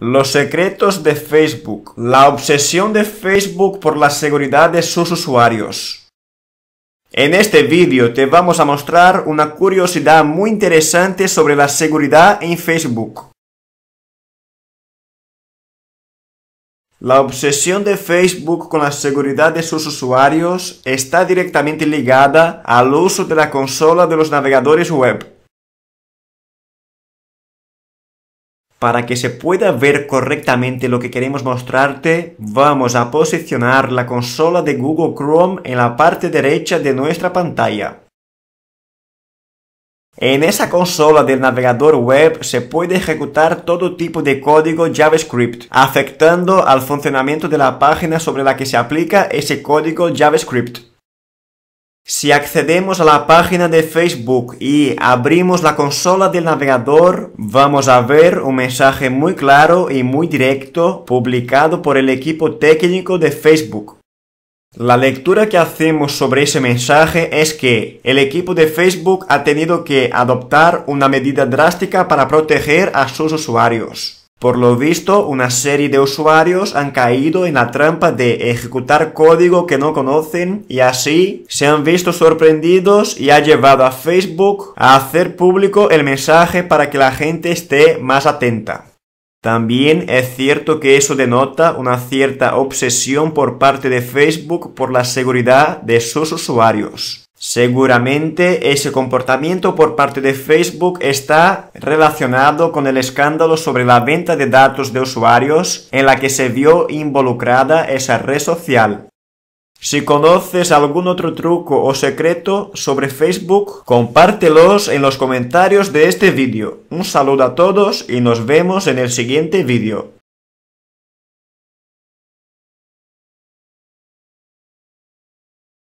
Los secretos de Facebook. La obsesión de Facebook por la seguridad de sus usuarios. En este vídeo te vamos a mostrar una curiosidad muy interesante sobre la seguridad en Facebook. La obsesión de Facebook con la seguridad de sus usuarios está directamente ligada al uso de la consola de los navegadores web. Para que se pueda ver correctamente lo que queremos mostrarte, vamos a posicionar la consola de Google Chrome en la parte derecha de nuestra pantalla. En esa consola del navegador web se puede ejecutar todo tipo de código JavaScript, afectando al funcionamiento de la página sobre la que se aplica ese código JavaScript. Si accedemos a la página de Facebook y abrimos la consola del navegador, vamos a ver un mensaje muy claro y muy directo publicado por el equipo técnico de Facebook. La lectura que hacemos sobre ese mensaje es que el equipo de Facebook ha tenido que adoptar una medida drástica para proteger a sus usuarios. Por lo visto, una serie de usuarios han caído en la trampa de ejecutar código que no conocen y así se han visto sorprendidos y ha llevado a Facebook a hacer público el mensaje para que la gente esté más atenta. También es cierto que eso denota una cierta obsesión por parte de Facebook por la seguridad de sus usuarios. Seguramente ese comportamiento por parte de Facebook está relacionado con el escándalo sobre la venta de datos de usuarios en la que se vio involucrada esa red social. Si conoces algún otro truco o secreto sobre Facebook, compártelos en los comentarios de este vídeo. Un saludo a todos y nos vemos en el siguiente vídeo.